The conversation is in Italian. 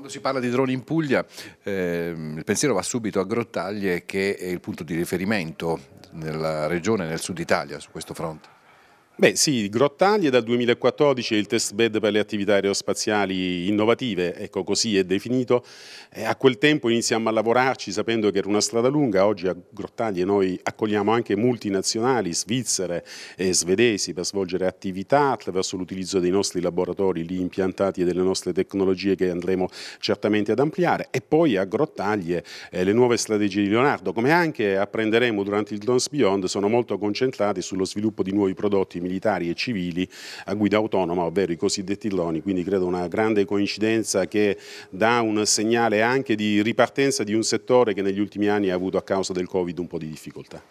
Quando si parla di droni in Puglia, eh, il pensiero va subito a Grottaglie che è il punto di riferimento nella regione, nel sud Italia su questo fronte. Beh sì, Grottaglie dal 2014 è il test bed per le attività aerospaziali innovative, ecco così è definito. E eh, a quel tempo iniziamo a lavorarci sapendo che era una strada lunga, oggi a Grottaglie noi accogliamo anche multinazionali, svizzere e svedesi per svolgere attività attraverso l'utilizzo dei nostri laboratori lì impiantati e delle nostre tecnologie che andremo certamente ad ampliare. E poi a Grottaglie eh, le nuove strategie di Leonardo, come anche apprenderemo durante il Drones Beyond, sono molto concentrate sullo sviluppo di nuovi prodotti militari e civili a guida autonoma, ovvero i cosiddetti droni, quindi credo una grande coincidenza che dà un segnale anche di ripartenza di un settore che negli ultimi anni ha avuto a causa del Covid un po' di difficoltà.